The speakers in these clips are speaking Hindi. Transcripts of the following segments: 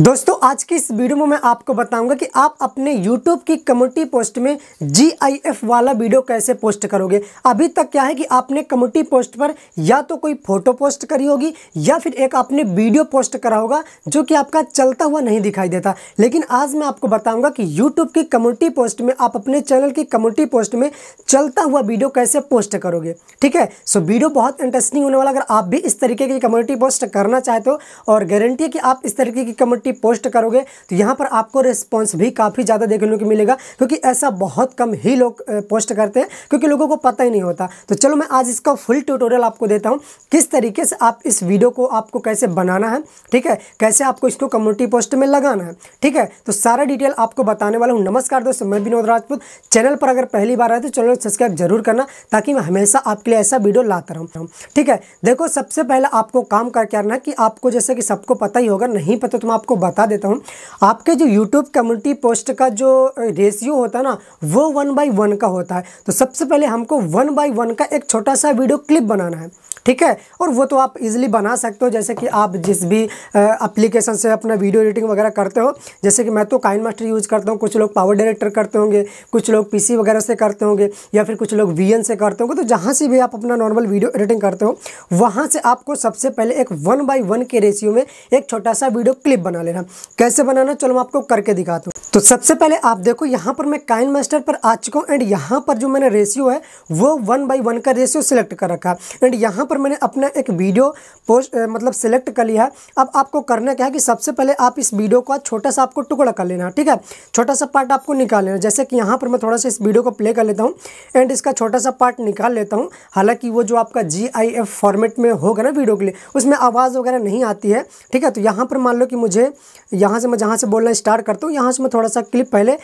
दोस्तों आज की इस वीडियो में मैं आपको बताऊंगा कि आप अपने YouTube की कम्युनिटी पोस्ट में GIF वाला वीडियो कैसे पोस्ट करोगे अभी तक क्या है कि आपने कम्युनिटी पोस्ट पर या तो कोई फोटो पोस्ट करी होगी या फिर एक आपने वीडियो पोस्ट करा होगा जो कि आपका चलता हुआ नहीं दिखाई देता लेकिन आज मैं आपको बताऊंगा कि यूट्यूब की कम्युनिटी पोस्ट में आप अपने चैनल की कम्युनिटी पोस्ट में चलता हुआ वीडियो कैसे पोस्ट करोगे ठीक है सो वीडियो बहुत इंटरेस्टिंग होने वाला अगर आप भी इस तरीके की कम्युनिटी पोस्ट करना चाहते हो और गारंटी है कि आप इस तरीके की कम्युनिटी स्टोरी पोस्ट करोगे तो यहाँ पर आपको रिस्पॉन्स भी काफ़ी ज़्यादा देखने को मिलेगा क्योंकि ऐसा बहुत कम ही लोग पोस्ट करते हैं क्योंकि लोगों को पता ही नहीं होता तो चलो मैं आज इसका फुल ट्यूटोरियल आपको देता हूँ किस तरीके से आप इस वीडियो को आपको कैसे बनाना है ठीक है कैसे आपको इसको कम्युनिटी पोस्ट में लगाना है ठीक है तो सारा डिटेल आपको बताने वाला हूँ नमस्कार दोस्तों मैं विनोद राजपूत चैनल पर अगर पहली बार आए तो चैनल सब्सक्राइब जरूर करना ताकि मैं हमेशा आपके लिए ऐसा वीडियो लाता रहूँ ठीक है देखो सबसे पहले आपको काम करके करना है कि आपको जैसे कि सबको पता ही होगा नहीं पता तो मैं आपको बता देता हूँ आपके जो यूट्यूब कम्युनिटी पोस्ट का जो रेशियो होता है ना वो वन बाई वन का होता है तो सबसे पहले हमको वन बाई वन का एक छोटा सा वीडियो क्लिप बनाना है ठीक है और वो तो आप इजीली बना सकते हो जैसे कि आप जिस भी एप्लीकेशन से अपना वीडियो एडिटिंग वगैरह करते हो जैसे कि मैं तो काइन मास्टर यूज़ करता हूँ कुछ लोग पावर डायरेक्टर करते होंगे कुछ लोग पीसी वगैरह से करते होंगे या फिर कुछ लोग वी से करते होंगे तो जहाँ से भी आप अपना नॉर्मल वीडियो एडिटिंग करते हो वहाँ से आपको सबसे पहले एक वन बाई वन के रेशियो में एक छोटा सा वीडियो क्लिप बना लेना कैसे बनाना चलो मैं आपको करके दिखाता हूँ तो सबसे पहले आप देखो यहाँ पर मैं काइन मास्टर पर आ चुका हूँ एंड यहाँ पर जो मैंने रेशियो है वो वन बाई वन का रेशियो सिलेक्ट कर रखा है एंड यहाँ पर मैंने अपना एक वीडियो पोस्ट मतलब सिलेक्ट कर लिया है अब आपको करना क्या है कि सबसे पहले आप इस वीडियो का छोटा सा आपको टुकड़ा कर लेना ठीक है छोटा सा पार्ट आपको निकाल लेना जैसे कि यहाँ पर मैं थोड़ा सा इस वीडियो को प्ले कर लेता हूँ एंड इसका छोटा सा पार्ट निकाल लेता हूँ हालाँकि वो जो आपका जी फॉर्मेट में होगा ना वीडियो के लिए उसमें आवाज़ वगैरह नहीं आती है ठीक है तो यहाँ पर मान लो कि मुझे यहाँ से मैं जहाँ से बोलना स्टार्ट करता हूँ यहाँ से मैं थोड़ा सा क्लिप पहले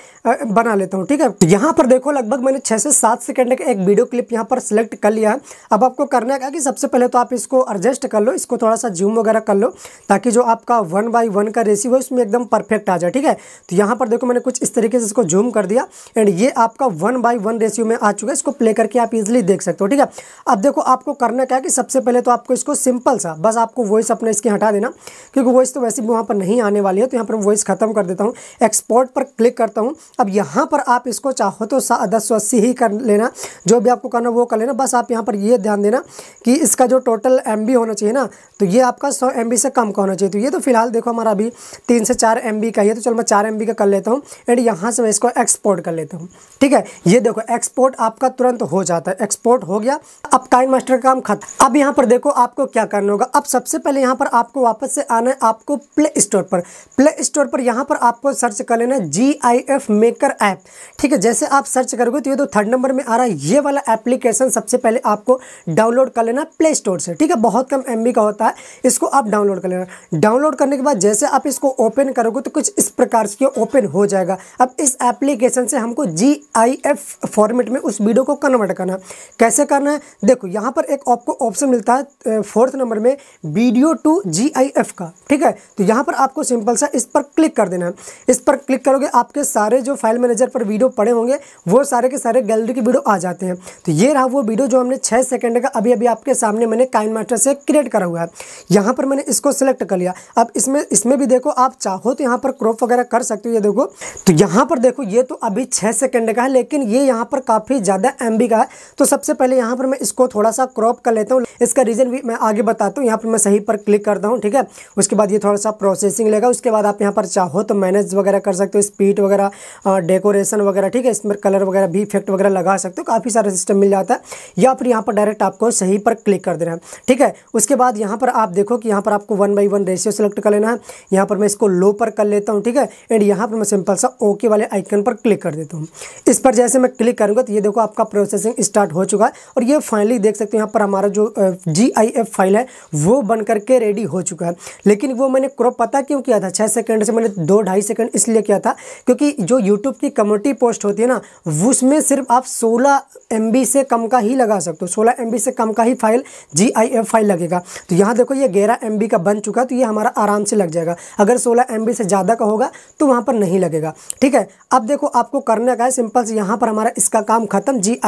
बना लेता हूँ ठीक है तो यहाँ पर देखो लगभग मैंने छः से सात सेकेंड का एक वीडियो क्लिप यहाँ पर सिलेक्ट कर लिया है अब आपको करना क्या कि सबसे पहले तो आप इसको एडजस्ट कर लो इसको थोड़ा सा जूम वगैरह कर लो ताकि जो आपका वन बाई वन का रेशियो है उसमें एकदम परफेक्ट आ जाए ठीक है तो यहाँ पर देखो मैंने कुछ इस तरीके से इसको जूम कर दिया एंड ये आपका वन बाई वन रेशियो में आ चुका है इसको प्ले करके आप इजिली देख सकते हो ठीक है अब देखो आपको करना क्या है कि सबसे पहले तो आपको इसको सिंपल सा बस आपको वॉइस अपना इसके हटा देना क्योंकि वॉइस तो वैसे भी वहाँ पर नहीं आने वाली है तो यहाँ पर मैं वॉइस ख़त्म कर देता हूँ एक्सपोर्ट पर क्लिक करता हूँ अब यहाँ पर आप इसको चाहो तो दस सौ अस्सी ही कर लेना जो भी आपको करना वो कर लेना बस आप यहाँ पर ये ध्यान देना कि इसका जो टोटल एम होना चाहिए ना तो ये आपका सौ एम से कम का होना चाहिए तो ये तो फिलहाल देखो हमारा अभी तीन से चार एम का ही है तो चलो मैं चार एम का कर लेता हूँ एंड यहाँ से मैं इसको एक्सपोर्ट कर लेता हूँ ठीक है ये देखो एक्सपोर्ट आपका तुरंत हो जाता है एक्सपोर्ट हो गया अब टाइम मास्टर का काम खत्म अब यहाँ पर देखो आपको क्या करना होगा अब सबसे पहले यहाँ पर आपको वापस से आना है आपको प्ले स्टोर स्टोर पर प्ले स्टोर पर यहाँ पर आपको सर्च कर लेना G I F maker app ठीक है जैसे आप सर्च करोगे तो ये तो थर्ड नंबर में आ रहा है ये वाला एप्लीकेशन सबसे पहले आपको डाउनलोड कर लेना प्ले स्टोर से ठीक है बहुत कम एम का होता है इसको आप डाउनलोड कर लेना डाउनलोड करने के बाद जैसे आप इसको ओपन करोगे तो कुछ इस प्रकार से ओपन हो जाएगा अब इस एप्लीकेशन से हमको जी आई एफ फॉर्मेट में उस वीडियो को कन्वर्ट करना कैसे करना है देखो यहाँ पर एक आपको ऑप्शन मिलता है फोर्थ नंबर में वीडियो टू जी का ठीक है तो यहाँ पर आप आपको सिंपल सा इस पर क्लिक कर देना है इस पर क्लिक करोगे आपके सारे जो फाइल मैनेजर पर वीडियो पड़े होंगे वो सारे के सारे गैलरी की वीडियो आ जाते हैं तो ये रहा वो वीडियो जो हमने छः सेकेंड का अभी अभी आपके सामने मैंने काइन मास्टर से क्रिएट करा हुआ है यहाँ पर मैंने इसको सेलेक्ट कर लिया अब इसमें इसमें भी देखो आप चाहो तो यहाँ पर क्रॉप वगैरह कर सकते हो ये देखो तो यहाँ पर देखो ये तो अभी छः सेकेंड का है लेकिन ये यहाँ पर काफ़ी ज़्यादा एम का है तो सबसे पहले यहाँ पर मैं इसको थोड़ा सा क्रॉप कर लेता हूँ इसका रीज़न भी मैं आगे बताता हूँ यहाँ पर मैं सही पर क्लिक करता हूँ ठीक है उसके बाद ये थोड़ा सा प्रोसेसिंग फिनिशिंग लेगा उसके बाद आप यहाँ पर चाहो तो मैनेज वगैरह कर सकते हो स्पीड वगैरह डेकोरेशन वगैरह ठीक है इसमें कलर वगैरह भी इफेक्ट वगैरह लगा सकते हो काफ़ी सारा सिस्टम मिल जाता है या फिर यहाँ पर डायरेक्ट आपको सही पर क्लिक कर देना है ठीक है उसके बाद यहाँ पर आप देखो कि यहाँ पर आपको one by one ratio select कर लेना है यहाँ पर मैं इसको लो पर कर लेता हूँ ठीक है एंड यहाँ पर मैं सिंपल सा ओके वाले आइकन पर क्लिक कर देता हूँ इस पर जैसे मैं क्लिक करूँगा तो ये देखो आपका प्रोसेसिंग स्टार्ट हो चुका है और ये फाइनली देख सकते हो यहाँ पर हमारा जो जी फाइल है वो बन करके रेडी हो चुका है लेकिन वो मैंने क्रॉप पता कि क्यों किया था छः सेकंड से मैंने दो ढाई सेकंड इसलिए किया था क्योंकि जो यूट्यूब की कम्युनिटी पोस्ट होती है ना उसमें सिर्फ आप सोलह एम से कम का ही लगा सकते हो सोलह एम से कम का ही फाइल जी फाइल लगेगा तो यहाँ देखो ये ग्यारह एम का बन चुका तो ये हमारा आराम से लग जाएगा अगर सोलह एम से ज़्यादा का होगा तो वहाँ पर नहीं लगेगा ठीक है अब देखो आपको करने का है सिंपल से यहाँ पर हमारा इसका काम खत्म जी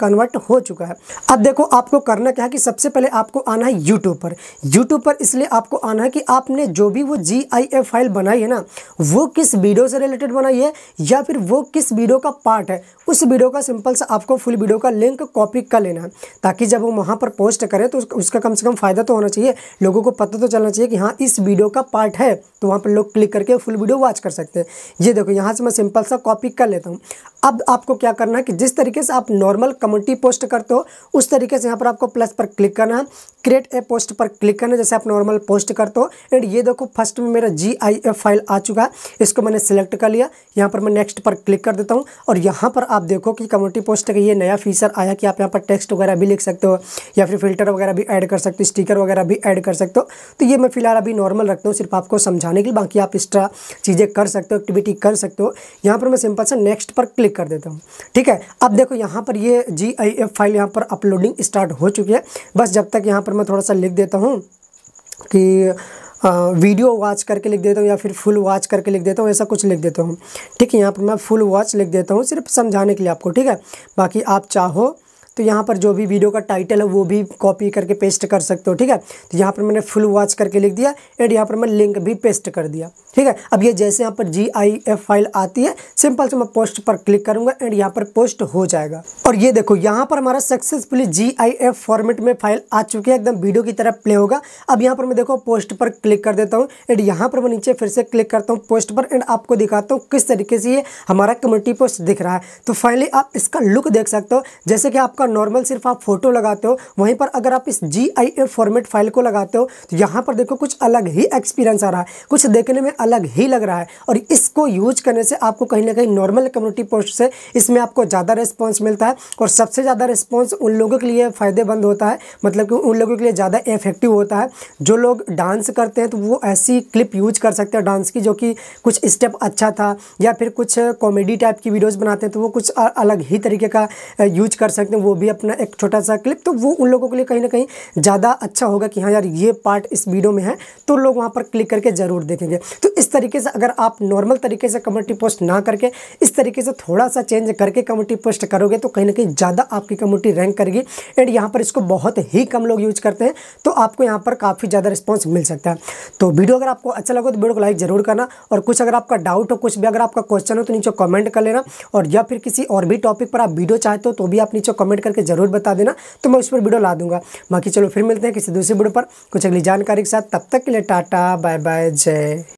कन्वर्ट हो चुका है अब देखो आपको करना क्या है कि सबसे पहले आपको आना है यूट्यूब पर यूट्यूब पर इसलिए आपको आना है कि आपने जो भी वो जी जी फाइल बनाई है ना वो किस वीडियो से रिलेटेड बनाई है या फिर वो किस वीडियो का पार्ट है उस वीडियो का सिंपल सा आपको फुल वीडियो का लिंक कॉपी कर लेना है ताकि जब वो वहाँ पर पोस्ट करें तो उसका कम से कम फ़ायदा तो होना चाहिए लोगों को पता तो चलना चाहिए कि हाँ इस वीडियो का पार्ट है तो वहाँ पर लोग क्लिक करके फुल वीडियो वॉच कर सकते हैं ये देखो यहाँ से मैं सिंपल सा कॉपी कर लेता हूँ अब आपको क्या करना है कि जिस तरीके से आप नॉर्मल कम्युनिटी पोस्ट करते हो उस तरीके से यहाँ पर आपको प्लस पर क्लिक करना है क्रिएट ए पोस्ट पर क्लिक करना है जैसे आप नॉर्मल पोस्ट करते हो एंड ये देखो फर्स्ट में मेरा जी फाइल आ चुका है इसको मैंने सेलेक्ट कर लिया यहाँ पर मैं नेक्स्ट पर क्लिक कर देता हूँ और यहाँ पर आप देखो कि कम्युनिटी पोस्ट का ये नया फीचर आया कि आप यहाँ पर टेक्स्ट वगैरह भी लिख सकते हो या फिर फिल्टर वगैरह भी ऐड कर सकते हो स्टीकर वगैरह भी ऐड कर सकते हो तो ये मैं फिलहाल अभी नॉर्मल रखता हूँ सिर्फ आपको समझाने के लिए बाकी आप एक्स्ट्रा चीज़ें कर सकते हो एक्टिविटी कर सकते हो यहाँ पर मैं सिंपल से नेक्स्ट पर क्लिक कर देता हूँ ठीक है अब देखो यहाँ पर ये जी फाइल यहाँ पर अपलोडिंग स्टार्ट हो चुकी है बस जब तक यहाँ पर मैं थोड़ा सा लिख देता हूँ कि वीडियो वॉच करके लिख देता हूँ या फिर फुल वॉच करके लिख देता हूँ ऐसा कुछ लिख देता हूँ ठीक है यहाँ पर मैं फुल वॉच लिख देता हूँ सिर्फ समझाने के लिए आपको ठीक है बाकी आप चाहो तो यहाँ पर जो भी वीडियो का टाइटल है वो भी कॉपी करके पेस्ट कर सकते हो ठीक है तो यहाँ पर मैंने फुल वॉच करके लिख दिया एंड यहाँ पर मैं लिंक भी पेस्ट कर दिया ठीक है अब ये जैसे यहाँ पर जी आई एफ फाइल आती है सिंपल से मैं पोस्ट पर क्लिक करूंगा एंड यहाँ पर पोस्ट हो जाएगा और ये देखो यहाँ पर हमारा successfully G I F format में फाइल आ चुकी है एकदम वीडियो की तरह प्ले होगा अब यहाँ पर मैं देखो पोस्ट पर क्लिक कर देता हूँ एंड यहाँ पर मैं नीचे फिर से क्लिक करता हूँ पोस्ट पर एंड आपको दिखाता हूँ किस तरीके से ये हमारा कम्युनिटी पोस्ट दिख रहा है तो फाइनली आप इसका लुक देख सकते हो जैसे कि आपका नॉर्मल सिर्फ आप फोटो लगाते हो वहीं पर अगर आप इस जी फॉर्मेट फाइल को लगाते हो तो यहाँ पर देखो कुछ अलग ही एक्सपीरियंस आ रहा है कुछ देखने में अलग ही लग रहा है और इसको यूज करने से आपको कहीं ना कहीं नॉर्मल कम्युनिटी पोस्ट से इसमें आपको ज़्यादा रिस्पॉन्स मिलता है और सबसे ज़्यादा रिस्पॉन्स उन लोगों के लिए फ़ायदेमंद होता है मतलब कि उन लोगों के लिए ज़्यादा इफेक्टिव होता है जो लोग डांस करते हैं तो वो ऐसी क्लिप यूज कर सकते हैं डांस की जो कि कुछ स्टेप अच्छा था या फिर कुछ कॉमेडी टाइप की वीडियोज़ बनाते हैं तो वो कुछ अलग ही तरीके का यूज कर सकते हैं वो वो भी अपना एक छोटा सा क्लिप तो वो उन लोगों के लिए कहीं ना कहीं ज़्यादा अच्छा होगा कि हाँ यार ये पार्ट इस वीडियो में है तो लोग वहाँ पर क्लिक करके ज़रूर देखेंगे तो इस तरीके से अगर आप नॉर्मल तरीके से कम्युनिटी पोस्ट ना करके इस तरीके से थोड़ा सा चेंज करके कम्युनिटी पोस्ट करोगे तो कहीं ना कहीं ज़्यादा आपकी कम्युनिटी रैंक करेगी एंड यहाँ पर इसको बहुत ही कम लोग यूज करते हैं तो आपको यहाँ पर काफ़ी ज़्यादा रिस्पॉन्स मिल सकता है तो वीडियो अगर आपको अच्छा लगे तो वीडियो को लाइक ज़रूर करना और कुछ अगर आपका डाउट हो कुछ भी अगर आपका क्वेश्चन हो तो नीचे कॉमेंट कर लेना और या फिर किसी और भी टॉपिक पर आप वीडियो चाहते हो तो भी आप नीचे कमेंट कमेंट करके ज़रूर बता देना तो मैं उस पर वीडियो ला दूंगा बाकी चलो फिर मिलते हैं किसी दूसरे वीडियो पर कुछ अगली जानकारी के साथ तब तक के लिए टाटा बाय बाय जय